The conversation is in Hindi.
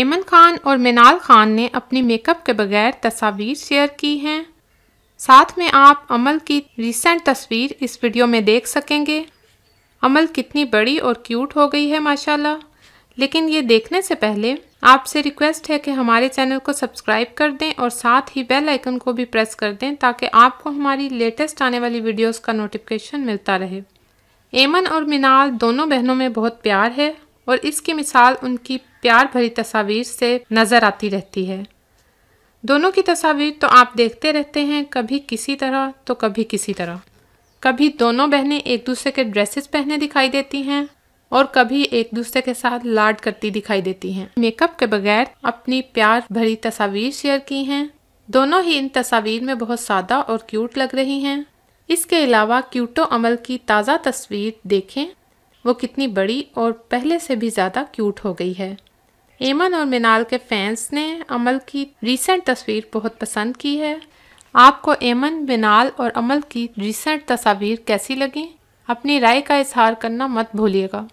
ऐमन खान और मिनाल खान ने अपने मेकअप के बगैर तस्वीर शेयर की हैं साथ में आप अमल की रिसेंट तस्वीर इस वीडियो में देख सकेंगे अमल कितनी बड़ी और क्यूट हो गई है माशाल्लाह लेकिन ये देखने से पहले आपसे रिक्वेस्ट है कि हमारे चैनल को सब्सक्राइब कर दें और साथ ही बेल आइकन को भी प्रेस कर दें ताकि आपको हमारी लेटेस्ट आने वाली वीडियोस का नोटिफिकेशन मिलता रहे ऐमन और मिनाल दोनों बहनों में बहुत प्यार है और इसकी मिसाल उनकी प्यार भरी तस्वीर से नज़र आती रहती है दोनों की तस्वीर तो आप देखते रहते हैं कभी किसी तरह तो कभी किसी तरह कभी दोनों बहनें एक दूसरे के ड्रेसेस पहने दिखाई देती हैं और कभी एक दूसरे के साथ लाड करती दिखाई देती हैं मेकअप के बगैर अपनी प्यार भरी तस्वीर शेयर की हैं दोनों ही इन तस्वीर में बहुत सादा और क्यूट लग रही हैं इसके अलावा क्यूटो अमल की ताज़ा तस्वीर देखें वो कितनी बड़ी और पहले से भी ज़्यादा क्यूट हो गई है ऐमन और मिनाल के फैंस ने अमल की रीसेंट तस्वीर बहुत पसंद की है आपको ऐमन मिनाल और अमल की रीसेंट तस्वीर कैसी लगी अपनी राय का इजहार करना मत भूलिएगा